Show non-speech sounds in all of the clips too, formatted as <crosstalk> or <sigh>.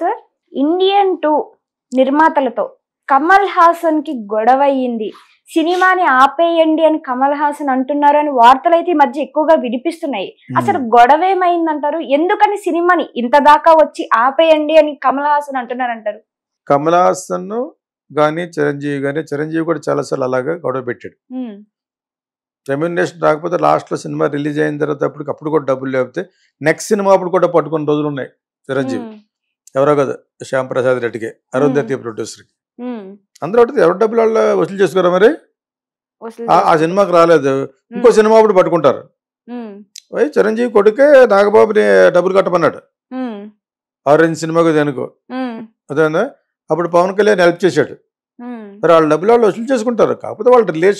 Sir Indian two నిర్మాతలతో కమల్ హాసన్ కి గొడవ అయ్యింది సినిమాని ఆపేయండి అని కమల్ హాసన్ అంటున్నారు అని వార్తలు అయితే ఈ మధ్య ఎక్కువగా వినిపిస్తున్నాయి అసలు గొడవ ఏమైందంటారు ఎందుకని సినిమాని ఇంత దాకా వచ్చి ఆపేయండి అని కమల్ హాసన్ అంటున్నారు అంటారు కమల్ హాసన్ గాని చిరంజీవి గాని చిరంజీవి కూడా చాలా సార్లు అలాగా గొడవ పెట్టాడు రెమ్యునేషన్ రాకపోతే లాస్ట్లో సినిమా రిలీజ్ అయిన తర్వాత అప్పుడు అప్పుడు కూడా డబ్బులు లేకపోతే నెక్స్ట్ సినిమా అప్పుడు కూడా పట్టుకున్న రోజులు ఉన్నాయి చిరంజీవి ఎవరో కదా శ్యామ్ ప్రసాద్ రెడ్డికి అరుంధతి ప్రొడ్యూసర్కి అందరూ ఒకటి ఎవరి డబ్బులు వాళ్ళు వసూలు చేసుకోరా మరి ఆ సినిమాకి రాలేదు ఇంకో సినిమా అప్పుడు పట్టుకుంటారు పోయి చిరంజీవి కొడుకే నాగబాబుని డబ్బులు కట్టమన్నాడు ఆరెంజ్ సినిమాకి దేనికో అదేనా అప్పుడు పవన్ కళ్యాణ్ హెల్ప్ చేశాడు మరి వాళ్ళ డబ్బులు వాళ్ళు వసూలు చేసుకుంటారు కాకపోతే వాళ్ళ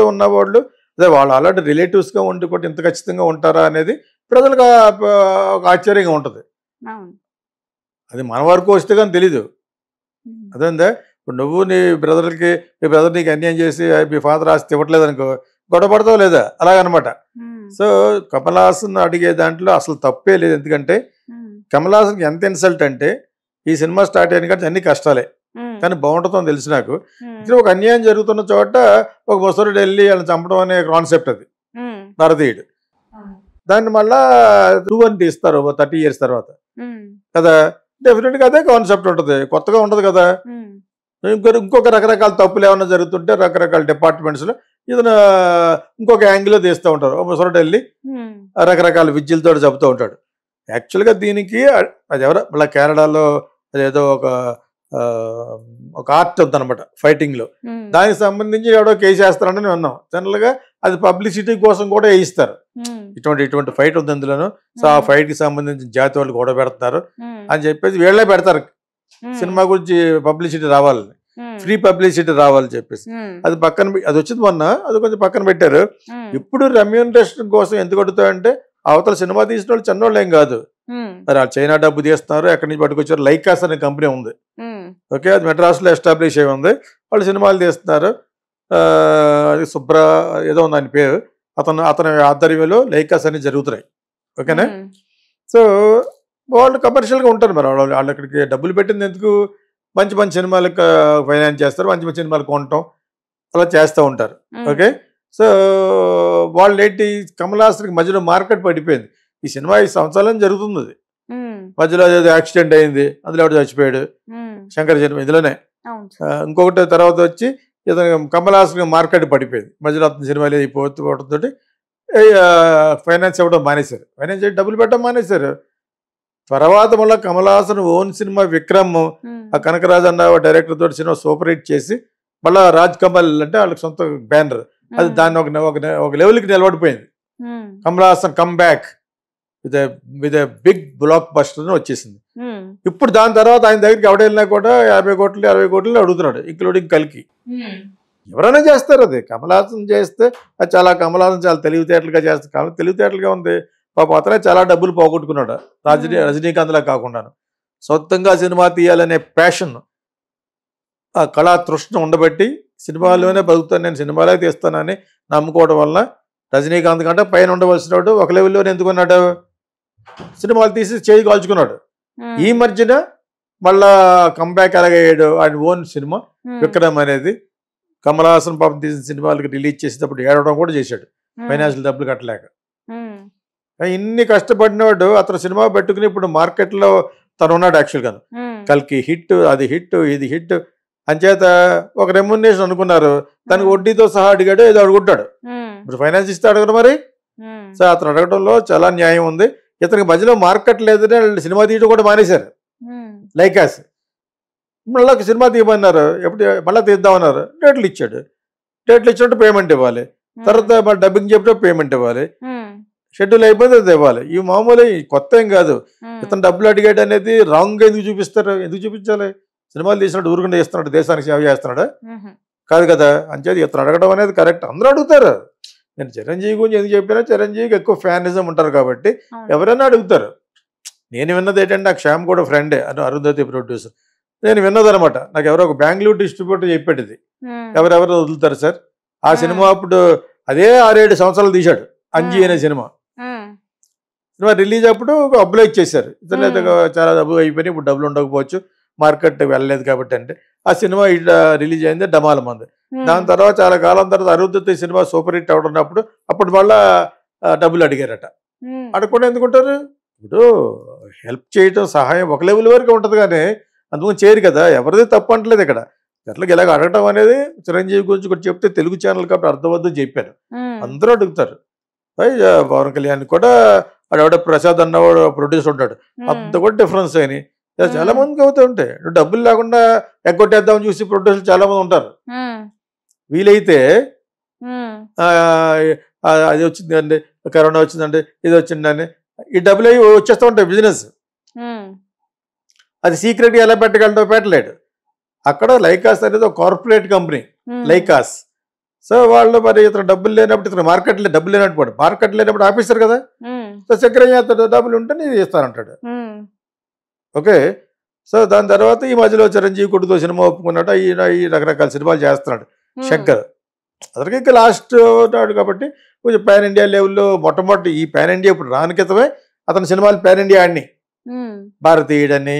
లో ఉన్న వాళ్ళు అదే వాళ్ళు అలాంటి రిలేటివ్స్గా ఉండి కూడా ఇంత ఖచ్చితంగా ఉంటారా అనేది ప్రజలకు ఒక ఆశ్చర్యంగా ఉంటుంది అది మన వరకు వస్తే కానీ తెలీదు అదే ఇప్పుడు నువ్వు నీ బ్రదర్కి నీ బ్రదర్ నీకు అన్యాయం చేసి మీ ఫాదర్ ఆస్తి ఇవ్వట్లేదు అనుకో గొడవ లేదా అలాగనమాట సో కమలాసన్ అడిగే దాంట్లో అసలు తప్పే లేదు ఎందుకంటే కమలాసన్కి ఎంత ఇన్సల్ట్ అంటే ఈ సినిమా స్టార్ట్ అయ్యాను కానీ అన్ని కష్టాలే కానీ బాగుంటుందని తెలుసు నాకు ఇక్కడ ఒక అన్యాయం జరుగుతున్న చోట ఒక ముసరుడు వెళ్ళి వాళ్ళని చంపడం అనే కాన్సెప్ట్ అది భారతీయుడు దాన్ని మళ్ళా టూ అని తీస్తారు థర్టీ ఇయర్స్ తర్వాత కదా డెఫినెట్గా అదే కాన్సెప్ట్ ఉంటుంది కొత్తగా ఉండదు కదా ఇంకో ఇంకొక రకరకాల తప్పులు ఏమైనా జరుగుతుంటే రకరకాల డిపార్ట్మెంట్స్లో ఇతను ఇంకొక యాంగిల్లో తీస్తూ ఉంటారు ముసరటి వెళ్ళి రకరకాల విద్యలతో చెబుతూ ఉంటాడు యాక్చువల్గా దీనికి అది ఎవరో మళ్ళీ కేరళలో అదేదో ఒక ఒక ఆర్ట్ ఉందన్నమాట ఫైటింగ్ లో దానికి సంబంధించి ఎవడో కేసు వేస్తారని విన్నాం జనరల్ గా అది పబ్లిసిటీ కోసం కూడా వేయిస్తారు ఇటువంటి ఇటువంటి ఫైట్ ఉంది అందులోనూ సో ఆ ఫైట్ కి సంబంధించిన జాతి వాళ్ళు గొడవ పెడతారు అని చెప్పేసి వీళ్ళే పెడతారు సినిమా గురించి పబ్లిసిటీ రావాలని ఫ్రీ పబ్లిసిటీ రావాలని చెప్పేసి అది పక్కన అది వచ్చింది మొన్న అది కొంచెం పక్కన పెట్టారు ఇప్పుడు రెమ్యూనరేషన్ కోసం ఎందుకు అడుగుతాయంటే అవతల సినిమా తీసిన వాళ్ళు చిన్నోళ్ళు ఏం కాదు మరి వాళ్ళు చైనా డబ్బు తీస్తున్నారు ఎక్కడి నుంచి పట్టుకొచ్చారు లైకాస్ అనే కంపెనీ ఉంది ఓకే అది మెడ్రాస్లో ఎస్టాబ్లిష్ అయి ఉంది వాళ్ళు సినిమాలు తీస్తున్నారు అది శుభ్ర ఏదో ఉంది ఆయన పేరు అతను అతని ఆధ్వర్యంలో లైకాస్ అన్ని జరుగుతున్నాయి ఓకేనా సో వాళ్ళు కమర్షియల్గా ఉంటారు మరి వాళ్ళు వాళ్ళు అక్కడికి డబ్బులు పెట్టింది ఎందుకు మంచి మంచి సినిమాలకు ఫైనాన్స్ చేస్తారు మంచి మంచి సినిమాలు కొనటం అలా చేస్తూ ఉంటారు ఓకే సో వాళ్ళు ఏంటి కమలాసరికి మధ్యలో మార్కెట్ పడిపోయింది ఈ సినిమా ఈ సంవత్సరాలను జరుగుతుంది మధ్యలో ఏదో యాక్సిడెంట్ అయింది అందులో చచ్చిపోయాడు శంకర జన్మ ఇందులోనే ఇంకొకటి తర్వాత వచ్చి ఇతను కమలాసన్ మార్కెట్ పడిపోయింది మధ్యలో అతని సినిమా లేదు పోవడంతో ఫైనాన్స్ ఇవ్వడం మానేశారు ఫైనాన్స్ డబ్బులు పెట్టడం మానేశారు తర్వాత మళ్ళీ కమలాసన్ ఓన్ సినిమా విక్రమ్ ఆ కనకరాజు అన్న డైరెక్టర్ తోటి సినిమా సూపర్ హిట్ చేసి మళ్ళీ రాజ్ కమల్ అంటే వాళ్ళకి సొంత బ్యానర్ అది దాన్ని ఒక ఒక లెవెల్కి నిలబడిపోయింది Kamal Haasan come back with with big blockbuster వచ్చేసింది hmm. ఇప్పుడు దాని తర్వాత ఆయన దగ్గరికి ఎవడ వెళ్ళినా కూడా యాభై కోట్లు అరవై కోట్లు అడుగుతున్నాడు ఇంక్లూడింగ్ కలికి hmm. ఎవరైనా చేస్తారు అది కమలాసన్ చేస్తే అది చాలా కమలాసన్ చాలా తెలివితేటలుగా చేస్తారు కమల తెలివితేటలుగా ఉంది పాప అతనే చాలా డబ్బులు పోగొట్టుకున్నాడు రజనీ hmm. రజనీకాంత్లా కాకుండాను సొంతంగా సినిమా తీయాలనే ప్యాషన్ ఆ కళా తృష్ణ ఉండబట్టి సినిమాలోనే బతుకుతాను నేను సినిమాలే తీస్తానని నమ్ముకోవడం వల్ల రజనీకాంత్ కంటే పైన ఉండవలసినప్పుడు ఒక లెవెల్లో ఎందుకున్నాడు సినిమాలు తీసి చేయి కాల్చుకున్నాడు ఈ మధ్యన మళ్ళా కంబ్యాక్ అరగేయడు ఆయన ఓన్ సినిమా విక్రమ్ అనేది కమల్ హాసన్ పాపం తీసిన సినిమాలకి రిలీజ్ చేసేటప్పుడు ఏడవడం కూడా చేశాడు ఫైనాన్షియల్ డబ్బులు కట్టలేక ఇన్ని కష్టపడినవాడు అతను సినిమా పెట్టుకుని ఇప్పుడు మార్కెట్లో తను ఉన్నాడు యాక్చువల్గా కల్కి హిట్ అది హిట్ ఇది హిట్ అంచేత ఒక రెమ్యునేషన్ అనుకున్నారు తనకు వడ్డీతో సహా అడిగాడు ఏదో అడుగుంటాడు ఇప్పుడు ఫైనాన్స్ ఇస్తే అడగడు మరి సో అతను అడగడంలో చాలా న్యాయం ఉంది ఇతనికి మధ్యలో మార్కెట్ లేదని సినిమా తీయడం కూడా మానేశారు లైకాస్ మళ్ళీ సినిమా తీయమన్నారు ఎప్పుడు మళ్ళీ తీద్దామన్నారు డేట్లు ఇచ్చాడు డేట్లు ఇచ్చినట్టు పేమెంట్ ఇవ్వాలి తర్వాత మళ్ళీ డబ్బింగ్ చెప్తే పేమెంట్ ఇవ్వాలి షెడ్యూల్ అయిపోయింది అది ఇవ్వాలి ఇవి మామూలు కొత్త ఏం కాదు ఇతను డబ్బులు అడిగాడు అనేది రాంగ్ ఎందుకు చూపిస్తారు ఎందుకు చూపించాలి సినిమాలు తీసినట్టు ఊరుకుండా చేస్తున్నాడు దేశానికి సేవ చేస్తున్నాడు కాదు కదా అంచేది ఇతను అడగడం అనేది కరెక్ట్ అందరూ అడుగుతారు నేను చిరంజీవి గురించి ఎందుకు చెప్పినా చిరంజీవికి ఎక్కువ ఫ్యానిజం ఉంటారు కాబట్టి ఎవరైనా అడుగుతారు నేను విన్నది ఏంటంటే నాకు శ్యామ్ కూడా ఫ్రెండే అని అరుంధతి ప్రొడ్యూసర్ నేను విన్నదనమాట నాకు ఎవరో ఒక బెంగళూరు డిస్ట్రిబ్యూటర్ చెప్పేటది ఎవరెవరు వదులుతారు సార్ ఆ సినిమా అప్పుడు అదే ఆరేడు సంవత్సరాలు తీశాడు అంజీ అనే సినిమా సినిమా రిలీజ్ అప్పుడు అబ్లైజ్ చేశారు ఇతర చాలా డబ్బులు అయిపోయినాయి ఇప్పుడు డబ్బులు ఉండకపోవచ్చు మార్కెట్ వెళ్ళలేదు కాబట్టి అంటే ఆ సినిమా ఇట్లా రిలీజ్ అయింది డమాల మంది దాని తర్వాత చాలా కాలం తర్వాత అరుద్ధతి సినిమా సూపర్ హిట్ ఉన్నప్పుడు అప్పుడు మళ్ళా డబ్బులు అడిగారట అడగకుండా ఎందుకుంటారు ఇప్పుడు హెల్ప్ చేయటం సహాయం ఒక లెవెల్ వరకు ఉంటుంది కానీ అందుకని చేయరు కదా ఎవరిది తప్పు అంటలేదు ఇక్కడ ఎట్లకి ఇలాగ అడగటం అనేది చిరంజీవి గురించి కూడా చెప్తే తెలుగు ఛానల్ కాబట్టి అర్థవద్దని చెప్పాను అందరూ అడుగుతారు పవన్ కళ్యాణ్ కూడా ఆడవాడ ప్రసాద్ అన్నవాడు ప్రొడ్యూసర్ ఉంటాడు అంత కూడా డిఫరెన్స్ అయినాయి చాలా మందికి అవుతూ ఉంటాయి డబ్బులు లేకుండా ఎగ్గొట్టేద్దామని చూసి ప్రొడ్యూసర్ చాలా మంది ఉంటారు వీలైతే అది వచ్చిందండి కరోనా వచ్చిందండి ఇది వచ్చిందండి ఈ డబ్బులు అవి వచ్చేస్తూ ఉంటాయి బిజినెస్ అది సీక్రెట్ ఎలా పెట్టగలడో పెట్టలేడు అక్కడ లైకాస్ అనేది ఒక కార్పొరేట్ కంపెనీ లైకాస్ సో వాళ్ళు మరి ఇతను డబ్బులు లేనప్పుడు ఇతను మార్కెట్ లే డబ్బులు లేనప్పుడు మార్కెట్ లేనప్పుడు ఆఫీసర్ కదా సో చక్రం చేస్తాడు డబ్బులు ఉంటే నేను ఇస్తానంటాడు ఓకే సో దాని తర్వాత ఈ మధ్యలో చిరంజీవి కొడుతో సినిమా ఒప్పుకున్నట్టు ఈ ఈ రకరకాల సినిమాలు చేస్తున్నాడు శంకర్ అతనికి ఇంకా లాస్ట్ నాడు కాబట్టి కొంచెం పాన్ ఇండియా లెవెల్లో మొట్టమొదటి ఈ పాన్ ఇండియా ఇప్పుడు రాని అతని సినిమాలు పాన్ ఇండియా ఆడిని భారతీయుడని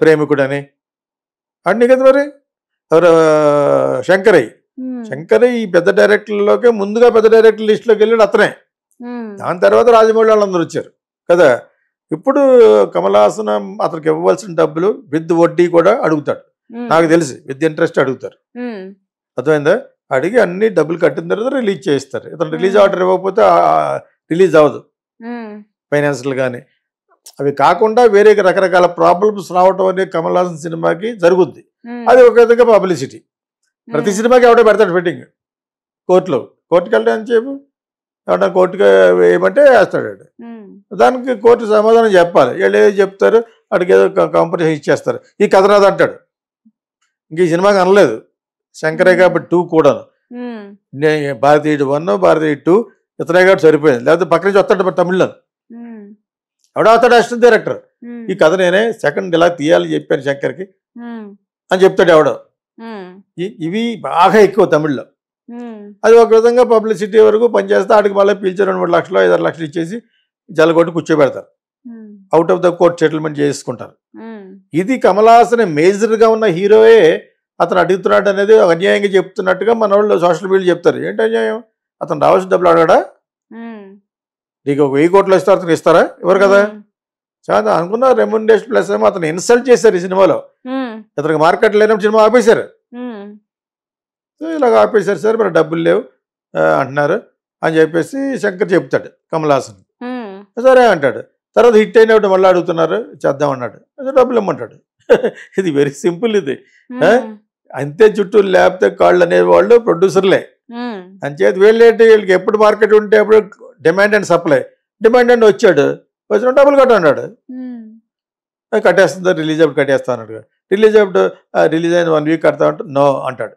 ప్రేమికుడని అన్ని కదా మరి ఎవరు శంకరయ్య శంకరయ్య ఈ పెద్ద డైరెక్టర్లలోకే ముందుగా పెద్ద డైరెక్టర్ లిస్టులోకి వెళ్ళాడు అతనే దాని తర్వాత రాజమౌళి వాళ్ళందరూ వచ్చారు కదా ఇప్పుడు కమలాసనం అతనికి ఇవ్వవలసిన డబ్బులు విత్ వడ్డీ కూడా అడుగుతాడు నాకు తెలిసి విత్ ఇంట్రెస్ట్ అడుగుతారు అర్థమైందా అడిగి అన్ని డబ్బులు కట్టిన తర్వాత రిలీజ్ చేస్తారు ఇతను రిలీజ్ ఆర్డర్ ఇవ్వకపోతే రిలీజ్ అవ్వదు ఫైనాన్షియల్ కానీ అవి కాకుండా వేరే రకరకాల ప్రాబ్లమ్స్ రావటం అనేది కమల్ హాసన్ సినిమాకి జరుగుద్ది అది ఒక విధంగా పబ్లిసిటీ ప్రతి సినిమాకి ఎవడో పెడతాడు ఫిట్టింగ్ కోర్టులో కోర్టుకి వెళ్ళడానికి చెప్పు ఏమన్నా కోర్టుకి వేయమంటే వేస్తాడు దానికి కోర్టు సమాధానం చెప్పాలి వీళ్ళు ఏదో చెప్తారు అక్కడికి ఏదో కంపెనీ ఇచ్చేస్తారు ఈ కథనాథ్ అంటాడు ఇంక ఈ సినిమాకి అనలేదు శంకరే కాబట్టి టూ కూడాను నేను భారతీయుడు వన్ భారతీయుడు టూ ఇతనే కాబట్టి సరిపోయింది లేకపోతే పక్క నుంచి వస్తాడు తమిళ్లో ఎవడో వస్తాడు అసిస్టెంట్ డైరెక్టర్ ఈ కథ నేనే సెకండ్ ఇలా తీయాలని చెప్పాను శంకర్కి అని చెప్తాడు ఎవడో ఇవి బాగా ఎక్కువ తమిళ్లో అది ఒక విధంగా పబ్లిసిటీ వరకు పనిచేస్తే ఆడికి మళ్ళీ పిలిచి రెండు మూడు లక్షలు ఐదారు లక్షలు ఇచ్చేసి జలగొట్టి కూర్చోబెడతారు out of the court settlement చేసుకుంటారు ఇది మేజర్ మేజర్గా ఉన్న హీరోయే అతను అడుగుతున్నాడు అనేది అన్యాయంగా చెప్తున్నట్టుగా మన వాళ్ళు సోషల్ మీడియా చెప్తారు ఏంటి అన్యాయం అతను రావాల్సిన డబ్బులు అడగడా నీకు ఒక వెయ్యి కోట్లు ఇస్తారు అతను ఇస్తారా ఎవరు కదా చాలా అనుకున్న రెమ్యునరేషన్ ప్లస్ ఏమో అతను ఇన్సల్ట్ చేశారు ఈ సినిమాలో ఇతనికి మార్కెట్ లేనప్పుడు సినిమా ఆపేశారు సో ఇలాగ ఆపేశారు సార్ మరి డబ్బులు లేవు అంటున్నారు అని చెప్పేసి శంకర్ చెప్తాడు కమలాసన్ సరే అంటాడు తర్వాత హిట్ అయినప్పుడు మళ్ళీ అడుగుతున్నారు చేద్దాం అన్నాడు డబ్బులు ఇమ్మంటాడు <laughs> ఇది వెరీ సింపుల్ ఇది అంతే చుట్టూ లేకపోతే కాళ్ళు అనేవాళ్ళు ప్రొడ్యూసర్లే అని చేతి వీళ్ళేంటి వీళ్ళకి ఎప్పుడు మార్కెట్ ఉంటే అప్పుడు demand and supply demand and వచ్చాడు వచ్చిన డబ్బులు కట్ట అన్నాడు కట్టేస్తుంది రిలీజ్ అప్పుడు కట్టేస్తా అన్నాడు రిలీజ్ అప్పుడు రిలీజ్ అయిన వన్ వీక్ కడతా అంటే నో అంటాడు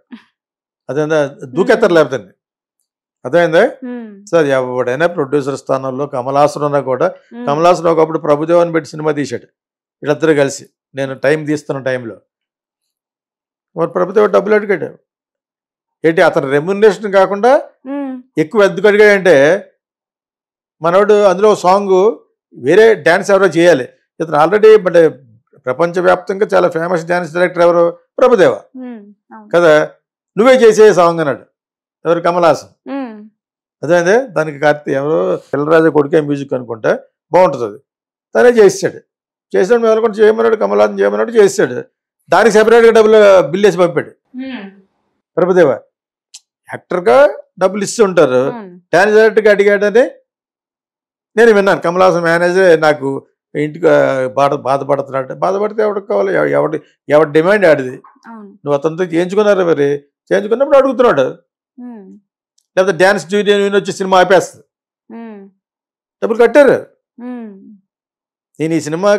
అదేందా దూకెత్తారు లేకపోతే అదేందే సార్ ఎవడైనా ప్రొడ్యూసర్ స్థానంలో కమలాసన్ ఉన్నా కూడా కమలాసన్ ఒకప్పుడు ప్రభుదేవన్ పెట్టి సినిమా తీశాడు వీళ్ళిద్దరు కలిసి నేను టైం తీస్తున్న టైంలో మరి ప్రభుదేవ డబ్బులు అడిగాడు ఏంటి అతని రెమ్యునరేషన్ కాకుండా ఎక్కువ ఎందుకు అడిగాడంటే మనోడు అందులో సాంగ్ వేరే డ్యాన్స్ ఎవరో చేయాలి ఇతను ఆల్రెడీ అంటే ప్రపంచవ్యాప్తంగా చాలా ఫేమస్ డ్యాన్స్ డైరెక్టర్ ఎవరు ప్రభుదేవ కదా నువ్వే చేసే సాంగ్ అన్నాడు ఎవరు కమలాసం అదే దానికి కార్తీ ఎవరో పిల్లరాజు కొడుకే మ్యూజిక్ అనుకుంటే బాగుంటుంది అది తనే చేస్తాడు చేసినప్పుడు మేము అనుకుంటే చేయమన్నాడు కమలాసం చేయమన్నాడు చేస్తాడు దానికి సెపరేట్గా డబ్బులు బిల్ వేసి పంపాడు ప్రభుదేవ యాక్టర్గా డబ్బులు ఇస్తుంటారు డాన్స్ డైరెక్ట్గా అడిగాడని నేను విన్నాను కమలాసం మేనేజర్ నాకు ఇంటికి బాధ బాధపడుతున్నాడు బాధపడితే ఎవరికి కావాలి ఎవడు ఎవరి డిమాండ్ ఆడిది నువ్వు అతనితో చేయించుకున్నారు మరి చేయించుకున్నప్పుడు అడుగుతున్నాడు లేకపోతే డ్యాన్స్ యూనియన్ వచ్చి సినిమా ఆపేస్తుంది డబ్బులు కట్టారు నేను ఈ సినిమా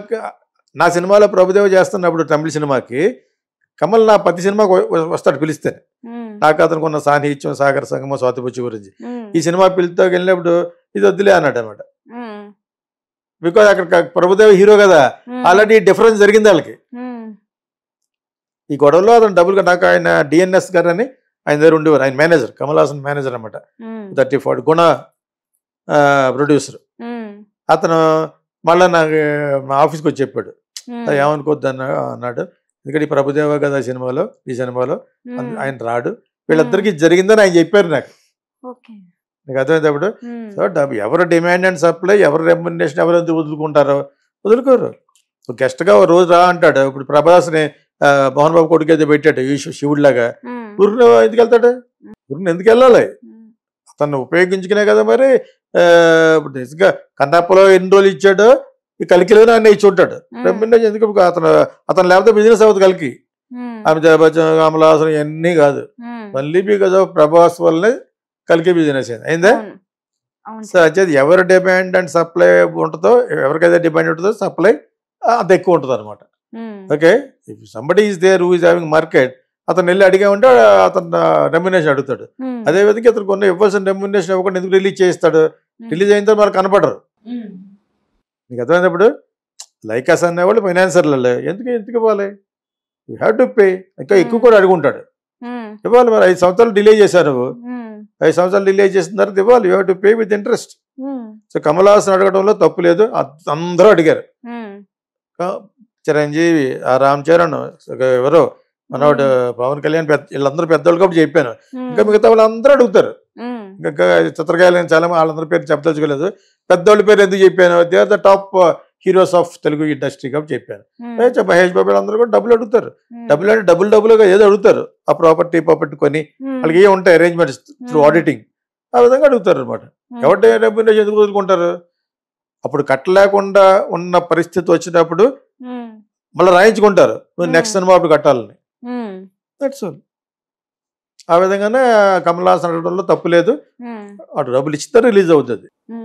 నా సినిమాలో ప్రభుదేవ చేస్తున్నప్పుడు తమిళ సినిమాకి కమల్ నా ప్రతి సినిమా వస్తాడు పిలిస్తే నాకు అతనికి ఉన్న సాహిత్యం సాగర సంగమ స్వాతిపుచ్చి గురించి ఈ సినిమా పిలితో వెళ్ళినప్పుడు ఇది వద్దులే అన్నాడు అనమాట బికాజ్ అక్కడ ప్రభుదేవ హీరో కదా ఆల్రెడీ డిఫరెన్స్ జరిగింది వాళ్ళకి ఈ గొడవలో అతను డబ్బులు నాకు ఆయన డిఎన్ఎస్ గారు అని ఆయన దగ్గర ఉండేవారు ఆయన మేనేజర్ కమల్ హాసన్ మేనేజర్ అనమాట థర్టీ ఫోర్ గుణ ప్రొడ్యూసర్ అతను మళ్ళీ నాకు మా ఆఫీస్కి వచ్చి చెప్పాడు ఏమనుకోద్దు అన్న అన్నాడు ఎందుకంటే ఈ ప్రభుదేవ కదా సినిమాలో ఈ సినిమాలో ఆయన రాడు వీళ్ళందరికీ జరిగిందని ఆయన చెప్పారు నాకు నీకు అర్థమైనప్పుడు సో డబ్బు ఎవరు డిమాండ్ అండ్ సప్లై ఎవరు రెమ్యునేషన్ ఎవరైతే వదులుకుంటారో వదులుకోరు గెస్ట్గా రోజు రా అంటాడు ఇప్పుడు ప్రభాస్ని మోహన్ బాబు కొడుకు అయితే పెట్టాడు శివుడిలాగా గురుని ఎందుకు వెళ్తాడు గురుని ఎందుకు వెళ్ళాలి అతన్ని ఉపయోగించుకునే కదా మరి నిజంగా కన్నాపలో ఎన్ని రోజులు ఇచ్చాడు ఈ కలికిలో ఆయన ఇచ్చి ఉంటాడు ఎందుకు అతను అతను లేకపోతే బిజినెస్ అవ్వదు కలికి ఆమె జయభాజన్ అమలాసనం ఇవన్నీ కాదు మళ్ళీ బికాజ్ ఆఫ్ ప్రభాస్ వల్లనే కలికి బిజినెస్ అయింది అయిందా సో అది ఎవరి డిమాండ్ అండ్ సప్లై ఉంటుందో ఎవరికైతే డిమాండ్ ఉంటుందో సప్లై అంత ఎక్కువ ఉంటుంది అనమాట okay if somebody is there who is having market అతను వెళ్ళి అడిగా ఉంటే అతను రెమ్యునేషన్ అడుగుతాడు hmm. అదే విధంగా అతను కొన్ని ఇవ్వాల్సిన రెమ్యునేషన్ ఇవ్వకుండా ఎందుకు రిలీజ్ చేస్తాడు రిలీజ్ అయిన తర్వాత మనకు కనపడరు నీకు hmm. అర్థమైనప్పుడు లైకాస్ అనేవాళ్ళు ఫైనాన్సర్లలో ఎందుకు ఎందుకు ఇవ్వాలి యూ హ్యావ్ టు పే ఇంకా hmm. ఎక్కువ కూడా అడుగుంటాడు ఇవ్వాలి మరి ఐదు సంవత్సరాలు డిలే చేశారు నువ్వు ఐదు సంవత్సరాలు డిలే చేసిన తర్వాత ఇవ్వాలి you have to pay with interest so Kamal Haasan అడగడంలో తప్పు లేదు అందరూ అడిగారు చిరంజీవి ఆ రామ్ చరణ్ ఎవరో మనవాడు పవన్ కళ్యాణ్ పెద్ద వీళ్ళందరూ పెద్దవాళ్ళు కాబట్టి చెప్పాను ఇంకా మిగతా వాళ్ళందరూ అడుగుతారు ఇంకా చిత్రకాయలు చాలా వాళ్ళందరి పేరు చెప్పదలుచుకోలేదు పెద్దవాళ్ళ పేరు ఎందుకు చెప్పాను they are the top heroes of Telugu industry కాబట్టి చెప్పాను మహేష్ బాబు అందరూ కూడా డబ్బులు అడుగుతారు డబ్బులు అంటే డబ్బులు డబ్బులుగా ఏదో అడుగుతారు ఆ ప్రాపర్టీ ప్రాపర్టీ కొని వాళ్ళకి ఏ ఉంటాయి అరేంజ్మెంట్స్ త్రూ ఆడిటింగ్ ఆ విధంగా అడుగుతారు అనమాట ఎవరి డబ్బులు ఎందుకు వదులుకుంటారు అప్పుడు కట్టలేకుండా ఉన్న పరిస్థితి వచ్చినప్పుడు మళ్ళీ రాయించుకుంటారు నువ్వు నెక్స్ట్ సినిమా అప్పుడు కట్టాలని దట్స్ ఆల్ ఆ విధంగానే కమల్ హాసన్ అడగడంలో తప్పు లేదు అటు డబ్బులు ఇచ్చితే రిలీజ్ అవుతుంది